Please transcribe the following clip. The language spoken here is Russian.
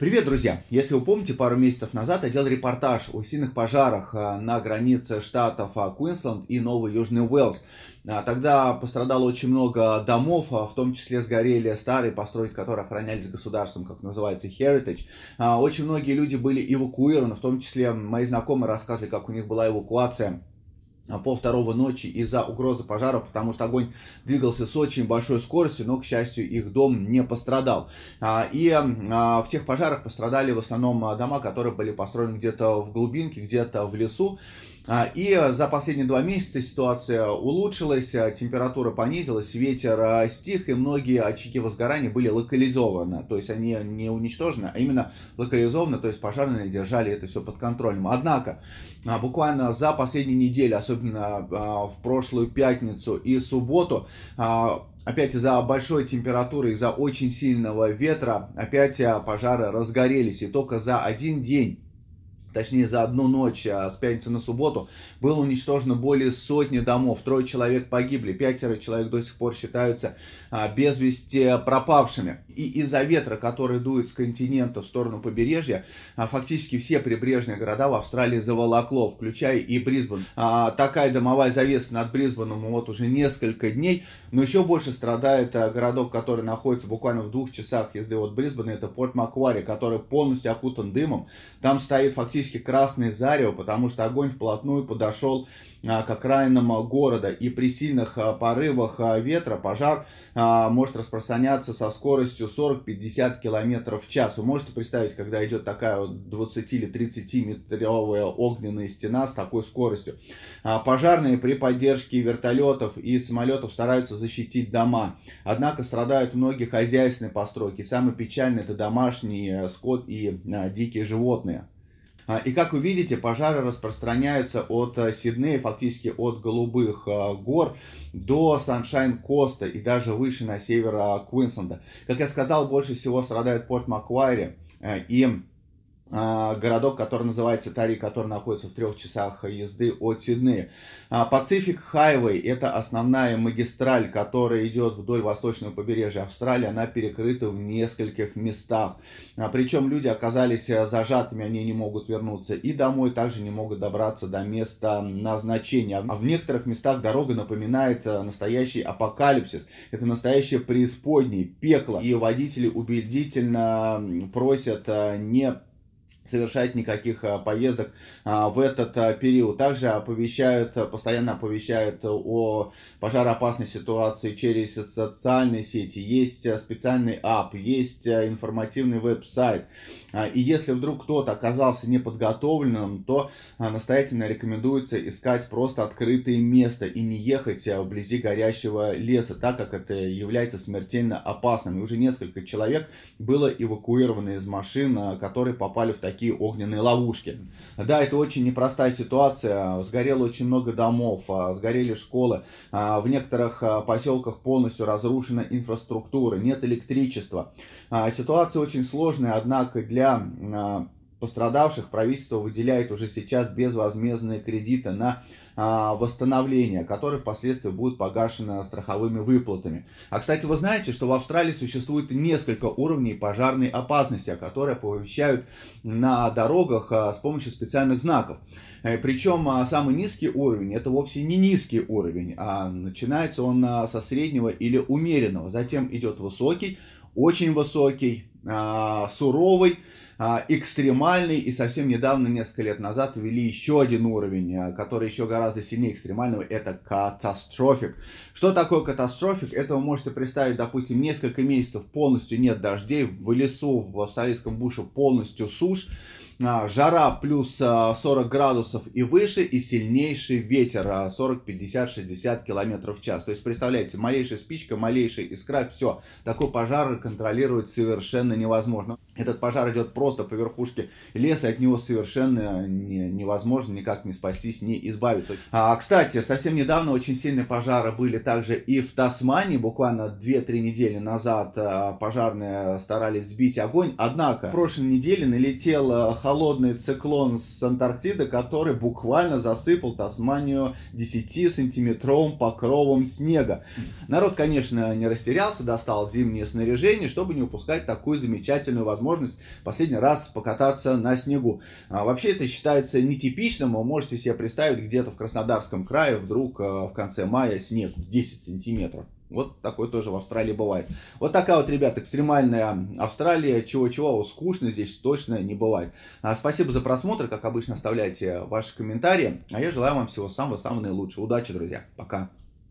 Привет, друзья! Если вы помните, пару месяцев назад я делал репортаж о сильных пожарах а, на границе штатов а, Квинсленд и Новый Южный Уэллс. А, тогда пострадало очень много домов, в том числе сгорели старые постройки, которые охранялись государством, как называется, heritage. Очень многие люди были эвакуированы, в том числе мои знакомые рассказывали, как у них была эвакуация пол второго ночи из-за угрозы пожара, потому что огонь двигался с очень большой скоростью, но, к счастью, их дом не пострадал. А, и а, в тех пожарах пострадали в основном а, дома, которые были построены где-то в глубинке, где-то в лесу. И за последние два месяца ситуация улучшилась, температура понизилась, ветер стих, и многие очаги возгорания были локализованы. То есть они не уничтожены, а именно локализованы, то есть пожарные держали это все под контролем. Однако, буквально за последние недели, особенно а, в прошлую пятницу и субботу а, опять из-за большой температуры, из-за очень сильного ветра, опять а, пожары разгорелись. И только за один день точнее за одну ночь а с пятницы на субботу, было уничтожено более сотни домов, трое человек погибли, пятеро человек до сих пор считаются а, без вести пропавшими. И из-за ветра, который дует с континента в сторону побережья, а, фактически все прибрежные города в Австралии заволокло, включая и Брисбен. Такая домовая завеса над Брисбеном вот уже несколько дней, но еще больше страдает городок, который находится буквально в двух часах езды от Брисбена, это Порт Маквари, который полностью окутан дымом. Там стоит фактически практически красное зарево, потому что огонь вплотную подошел а, к окраинам а, города. И при сильных а, порывах ветра пожар может распространяться со скоростью 40-50 км в час. Вы можете представить, когда идет такая вот 20 или 30 метровая огненная стена с такой скоростью. Пожарные при поддержке вертолетов и самолетов стараются защитить дома. Однако страдают многие хозяйственные постройки. Самое печальное это домашний э, скот и э, дикие животные. А, и как вы видите, пожары распространяются от э, Сиднея, фактически от Голубых э, гор до Саншайн-Коста и даже выше на север э, Квинсленда. Как я сказал, больше всего страдает порт Маквайри и а, городок, который называется Тари, который находится в трех часах езды от Сиднея. Пацифик Хайвей – это основная магистраль, которая идет вдоль восточного побережья Австралии. Она перекрыта в нескольких местах. А, причем люди оказались э, зажатыми, они не могут вернуться и домой, также не могут добраться до места назначения. А в некоторых местах дорога напоминает э, настоящий апокалипсис. Это настоящее преисподнее, пекло. И водители убедительно просят э, не совершать никаких а, поездок а, в этот а, период. Также оповещают, постоянно оповещают о пожароопасной ситуации через социальные сети. Есть специальный ап, есть информативный веб-сайт. И если вдруг кто-то оказался неподготовленным, то настоятельно рекомендуется искать просто открытое место и не ехать вблизи горящего леса, так как это является смертельно опасным. И уже несколько человек было эвакуировано из машин, которые попали в такие такие огненные ловушки. Да, это очень непростая ситуация. Сгорело очень много домов, а, сгорели школы. А, в некоторых а, поселках полностью разрушена инфраструктура, нет электричества. Ситуация очень сложная, однако для пострадавших правительство выделяет уже сейчас безвозмездные кредиты на а, восстановление, которые впоследствии будут погашены страховыми выплатами. А, кстати, вы знаете, что в Австралии существует несколько уровней пожарной опасности, которые оповещают на дорогах а, с помощью специальных знаков. Э, причем а, самый низкий уровень, это вовсе не низкий уровень, а начинается он со среднего или умеренного. Затем идет высокий, очень высокий, суровый, а, экстремальный, и совсем недавно, несколько лет назад, ввели еще один уровень, а, который еще гораздо сильнее экстремального, это катастрофик. Что такое катастрофик? Это вы можете представить, допустим, несколько месяцев полностью нет дождей, в лесу в австралийском буше полностью сушь, а, жара плюс 40 а, градусов и выше, и сильнейший ветер 40, 50, 60 километров в час. То есть, представляете, малейшая спичка, малейшая искра, все. Такой пожар контролировать совершенно невозможно. Этот пожар идет просто по верхушке леса, от него совершенно не, невозможно никак не спастись, не избавиться. А, кстати, совсем недавно очень сильные пожары были также и в Тасмании, буквально 2-3 недели назад а, пожарные старались сбить огонь, однако в прошлой неделе налетел холодный циклон с Антарктиды, который буквально засыпал Тасманию 10-сантиметровым покровом снега. Народ, конечно, не растерялся, достал зимнее снаряжение, чтобы не упускать такую замечательную возможность последний раз покататься на снегу. А вообще это считается нетипичным, вы можете себе представить где-то в Краснодарском крае вдруг э, в конце мая снег в 10 сантиметров. Вот такое тоже в Австралии бывает. Вот такая вот, ребят, экстремальная Австралия. Чего-чего, вот скучно здесь точно не бывает. А, спасибо за просмотр. Как обычно, оставляйте ваши комментарии. А я желаю вам всего самого-самого наилучшего. Удачи, друзья. Пока.